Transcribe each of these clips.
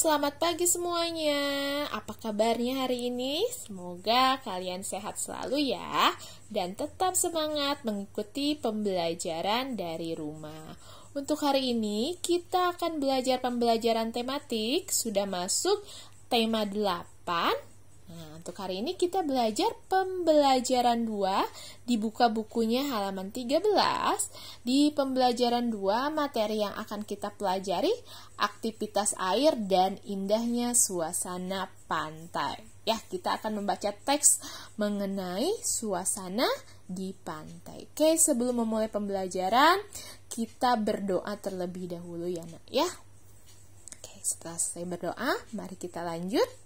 selamat pagi semuanya. Apa kabarnya hari ini? Semoga kalian sehat selalu ya dan tetap semangat mengikuti pembelajaran dari rumah. Untuk hari ini kita akan belajar pembelajaran tematik sudah masuk tema 8 Nah, untuk hari ini kita belajar pembelajaran 2, dibuka bukunya halaman 13. Di pembelajaran 2, materi yang akan kita pelajari aktivitas air dan indahnya suasana pantai. Ya, kita akan membaca teks mengenai suasana di pantai. Oke, sebelum memulai pembelajaran, kita berdoa terlebih dahulu ya, Nak, ya. Oke, setelah saya berdoa, mari kita lanjut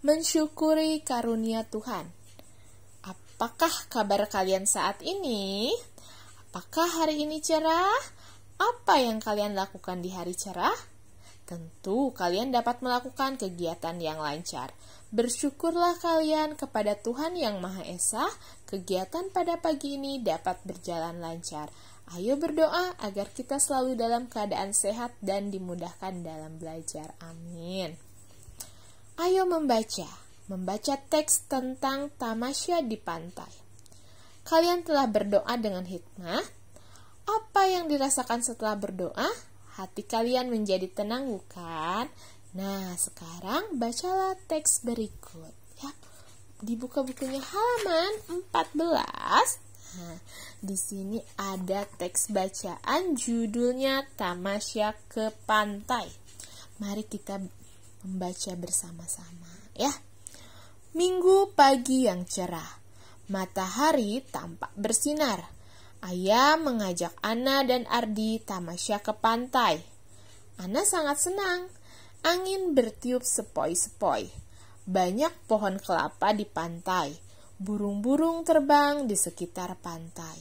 mensyukuri karunia Tuhan. Apakah kabar kalian saat ini? Apakah hari ini cerah? Apa yang kalian lakukan di hari cerah? Tentu kalian dapat melakukan kegiatan yang lancar. Bersyukurlah kalian kepada Tuhan Yang Maha Esa, kegiatan pada pagi ini dapat berjalan lancar. Ayo berdoa agar kita selalu dalam keadaan sehat dan dimudahkan dalam belajar. Amin. Ayo membaca, membaca teks tentang tamasya di pantai. Kalian telah berdoa dengan hikmah. Apa yang dirasakan setelah berdoa? Hati kalian menjadi tenang, bukan? Nah, sekarang bacalah teks berikut. Ya, dibuka bukunya halaman 14. Nah, di sini ada teks bacaan judulnya Tamasya ke Pantai. Mari kita membaca bersama-sama ya. Minggu pagi yang cerah, matahari tampak bersinar. Ayah mengajak Ana dan Ardi tamasya ke pantai. Ana sangat senang. Angin bertiup sepoi-sepoi. Banyak pohon kelapa di pantai. Burung-burung terbang di sekitar pantai.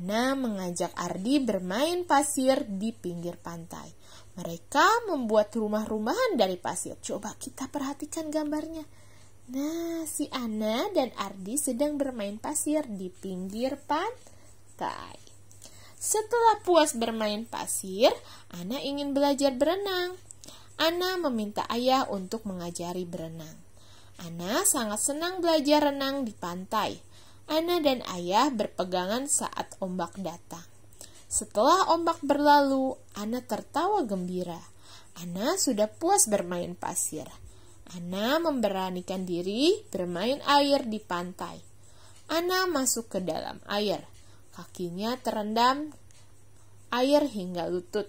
Ana mengajak Ardi bermain pasir di pinggir pantai. Mereka membuat rumah-rumahan dari pasir. Coba kita perhatikan gambarnya. Nah, si Ana dan Ardi sedang bermain pasir di pinggir pantai. Setelah puas bermain pasir, Ana ingin belajar berenang. Ana meminta ayah untuk mengajari berenang. Ana sangat senang belajar renang di pantai. Ana dan ayah berpegangan saat ombak datang. Setelah ombak berlalu, Ana tertawa gembira. Ana sudah puas bermain pasir. Ana memberanikan diri bermain air di pantai. Ana masuk ke dalam air. Kakinya terendam air hingga lutut.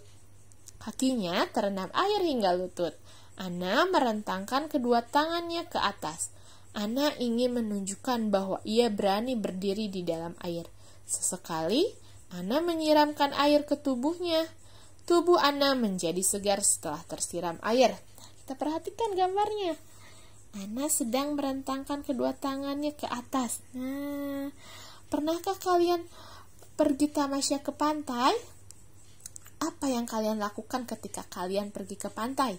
Kakinya terendam air hingga lutut. Ana merentangkan kedua tangannya ke atas. Ana ingin menunjukkan bahwa ia berani berdiri di dalam air. Sesekali, Ana menyiramkan air ke tubuhnya. Tubuh Ana menjadi segar setelah tersiram air. Kita perhatikan gambarnya. Ana sedang merentangkan kedua tangannya ke atas. Nah, pernahkah kalian pergi tamasya ke pantai? Apa yang kalian lakukan ketika kalian pergi ke pantai?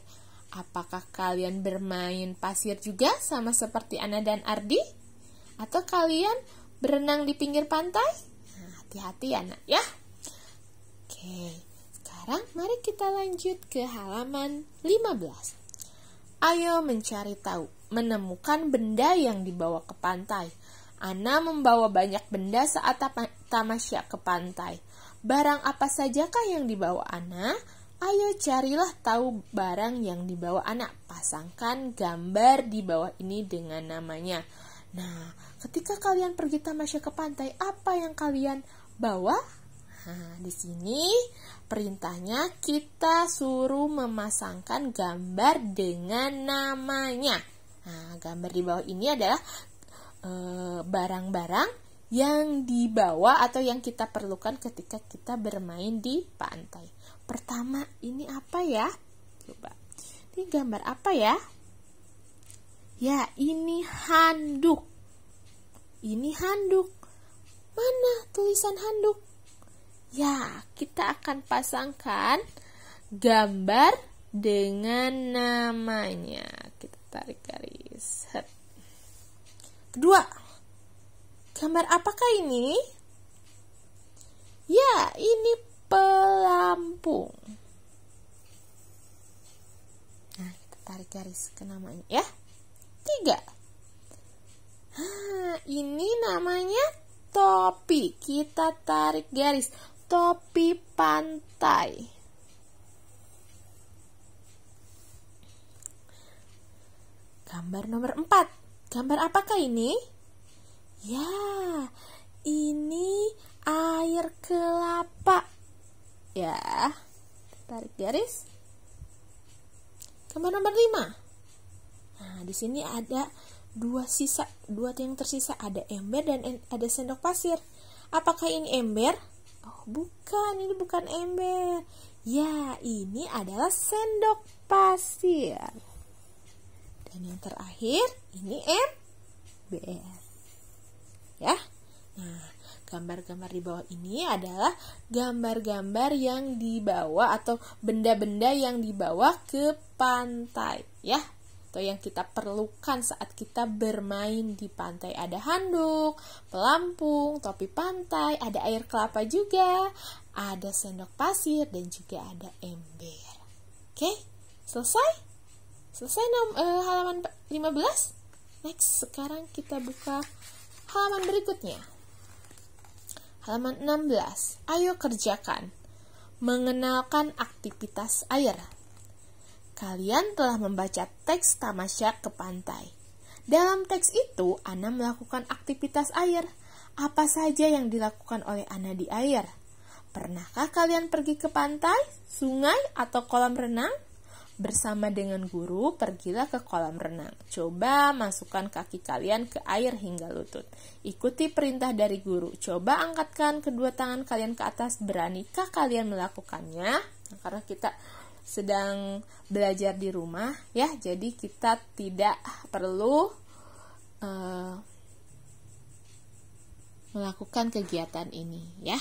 Apakah kalian bermain pasir juga sama seperti Ana dan Ardi? Atau kalian berenang di pinggir pantai? Hati-hati ya nak ya. Oke, sekarang mari kita lanjut ke halaman 15. Ayo mencari tahu, menemukan benda yang dibawa ke pantai. Ana membawa banyak benda saat tamasya ke pantai. Barang apa sajakah yang dibawa Ana? Ayo carilah tahu barang yang dibawa anak. Pasangkan gambar di bawah ini dengan namanya. Nah, ketika kalian pergi tamasya ke pantai, apa yang kalian bawa? Nah, di sini perintahnya kita suruh memasangkan gambar dengan namanya. Nah, gambar di bawah ini adalah eh, barang-barang e, barang -barang yang dibawa atau yang kita perlukan ketika kita bermain di pantai. Pertama, ini apa ya? Coba. Ini gambar apa ya? Ya, ini handuk. Ini handuk. Mana tulisan handuk? Ya, kita akan pasangkan gambar dengan namanya. Kita tarik garis. Kedua, gambar apakah ini? Ya, ini pelampung. Nah, kita tarik garis ke namanya ya. Tiga, kita tarik garis topi pantai gambar nomor 4 gambar apakah ini ya ini air kelapa ya tarik garis gambar nomor 5 nah di sini ada dua sisa dua yang tersisa ada ember dan ada sendok pasir Apakah ini ember? Oh, bukan, ini bukan ember. Ya, ini adalah sendok pasir. Dan yang terakhir, ini ember. Ya. Nah, gambar-gambar di bawah ini adalah gambar-gambar yang dibawa atau benda-benda yang dibawa ke pantai, ya atau yang kita perlukan saat kita bermain di pantai. Ada handuk, pelampung, topi pantai, ada air kelapa juga, ada sendok pasir, dan juga ada ember. Oke, selesai? Selesai nom, eh, halaman 15? Next, sekarang kita buka halaman berikutnya. Halaman 16, ayo kerjakan. Mengenalkan aktivitas air. Kalian telah membaca teks tamasya ke pantai. Dalam teks itu, Ana melakukan aktivitas air. Apa saja yang dilakukan oleh Ana di air? Pernahkah kalian pergi ke pantai, sungai, atau kolam renang? bersama dengan guru, pergilah ke kolam renang. Coba masukkan kaki kalian ke air hingga lutut. Ikuti perintah dari guru. Coba angkatkan kedua tangan kalian ke atas. Beranikah kalian melakukannya? Nah, karena kita sedang belajar di rumah ya jadi kita tidak perlu uh, melakukan kegiatan ini ya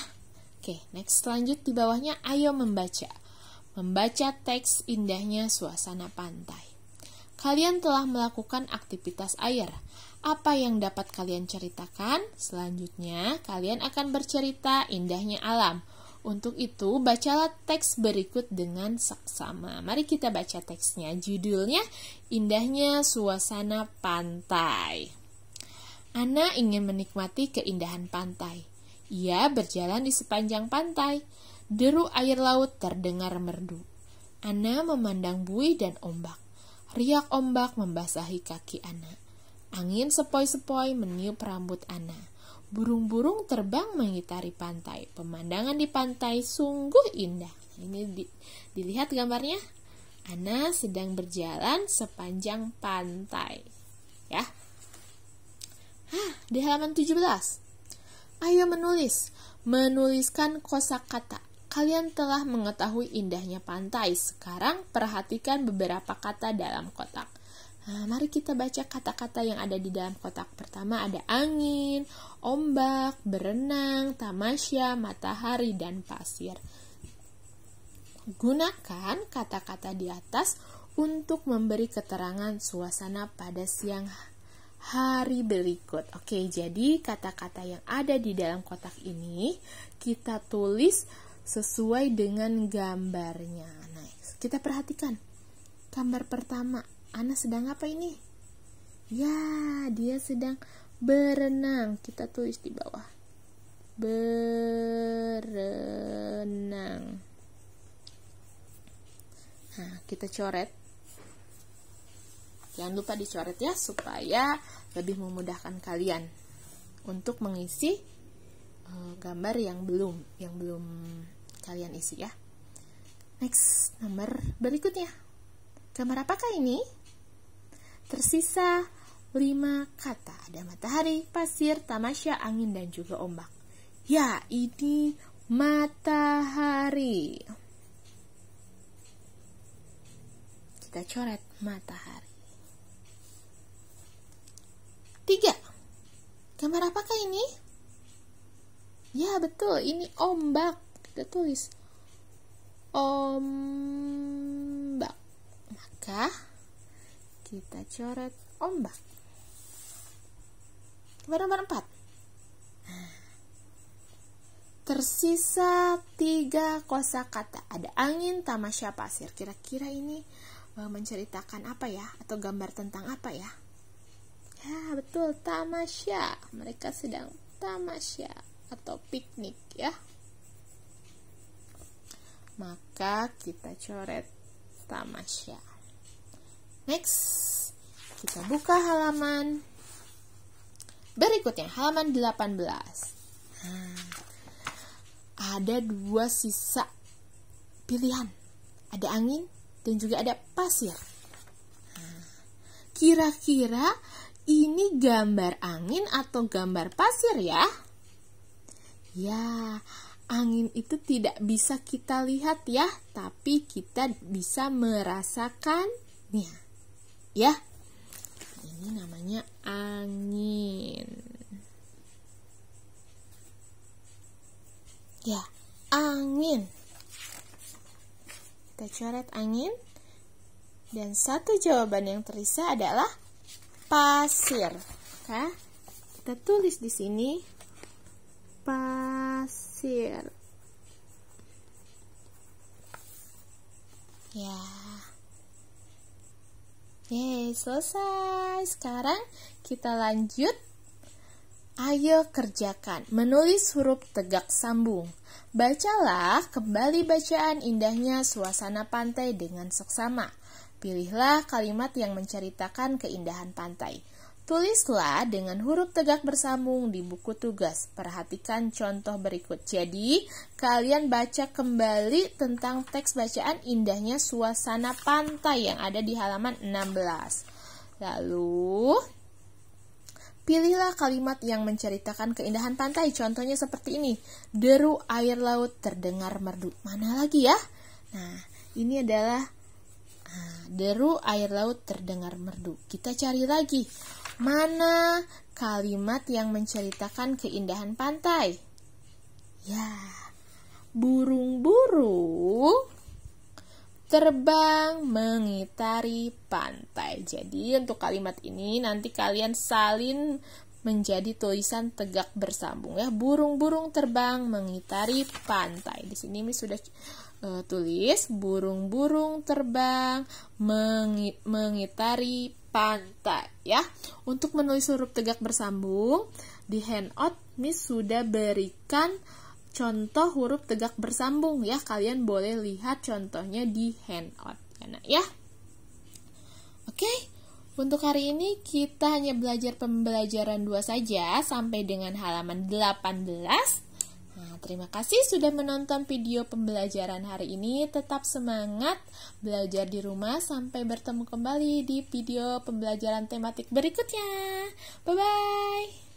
oke next lanjut di bawahnya ayo membaca membaca teks indahnya suasana pantai kalian telah melakukan aktivitas air apa yang dapat kalian ceritakan selanjutnya kalian akan bercerita indahnya alam untuk itu, bacalah teks berikut dengan seksama. Mari kita baca teksnya. Judulnya Indahnya Suasana Pantai. Ana ingin menikmati keindahan pantai. Ia berjalan di sepanjang pantai. Deru air laut terdengar merdu. Ana memandang buih dan ombak. Riak ombak membasahi kaki Ana. Angin sepoi-sepoi meniup rambut Ana. Burung-burung terbang mengitari pantai. Pemandangan di pantai sungguh indah. Ini di, dilihat gambarnya. Ana sedang berjalan sepanjang pantai. Ya. Hah, di halaman 17. Ayo menulis. Menuliskan kosakata. Kalian telah mengetahui indahnya pantai. Sekarang perhatikan beberapa kata dalam kotak. Eh, mari kita baca kata-kata yang ada di dalam kotak pertama ada angin, ombak, berenang, tamasya, matahari, dan pasir. Gunakan kata-kata di atas untuk memberi keterangan suasana pada siang hari berikut. Oke, jadi kata-kata yang ada di dalam kotak ini kita tulis sesuai dengan gambarnya. Nah, kita perhatikan. Gambar pertama Ana sedang apa ini? Ya, dia sedang berenang. Kita tulis di bawah. Berenang. Nah, kita coret. Jangan lupa dicoret ya supaya lebih memudahkan kalian untuk mengisi eh, gambar yang belum yang belum kalian isi ya. Next, nomor berikutnya. Gambar apakah ini? Tersisa lima kata. Ada matahari, pasir, tamasya, angin, dan juga ombak. Ya, ini matahari. Kita coret matahari. Tiga. Gambar apakah ini? Ya, betul. Ini ombak. Kita tulis ombak. Maka kita coret ombak kepada nomor 4 tersisa tiga kata ada angin tamasya pasir kira-kira ini eh, menceritakan apa ya atau gambar tentang apa ya ya betul tamasya mereka sedang tamasya atau piknik ya maka kita coret tamasya Next, kita buka halaman berikutnya, halaman 18. Hmm, ada dua sisa pilihan. Ada angin dan juga ada pasir. Kira-kira ini gambar angin atau gambar pasir ya? Ya, angin itu tidak bisa kita lihat ya, tapi kita bisa merasakannya ya ini namanya angin ya angin kita coret angin dan satu jawaban yang terisa adalah pasir Oke? kita tulis di sini pasir ya Yeay, selesai. Sekarang kita lanjut. Ayo kerjakan menulis huruf tegak sambung. Bacalah kembali bacaan indahnya suasana pantai dengan seksama. Pilihlah kalimat yang menceritakan keindahan pantai. Tulislah dengan huruf tegak bersambung di buku tugas. Perhatikan contoh berikut. Jadi, kalian baca kembali tentang teks bacaan indahnya suasana pantai yang ada di halaman 16. Lalu, pilihlah kalimat yang menceritakan keindahan pantai. Contohnya seperti ini. Deru air laut terdengar merdu. Mana lagi ya? Nah, ini adalah ah, deru air laut terdengar merdu. Kita cari lagi Mana kalimat yang menceritakan keindahan pantai? Ya, burung-burung terbang mengitari pantai. Jadi untuk kalimat ini nanti kalian salin menjadi tulisan tegak bersambung ya. Burung-burung terbang mengitari pantai. Di sini ini sudah uh, tulis burung-burung terbang mengi mengitari pantai ya. Untuk menulis huruf tegak bersambung, di handout Miss sudah berikan contoh huruf tegak bersambung ya. Kalian boleh lihat contohnya di handout ya. Nak, ya. Oke. Untuk hari ini kita hanya belajar pembelajaran 2 saja sampai dengan halaman 18. Nah, terima kasih sudah menonton video pembelajaran hari ini. Tetap semangat belajar di rumah sampai bertemu kembali di video pembelajaran tematik berikutnya. Bye bye.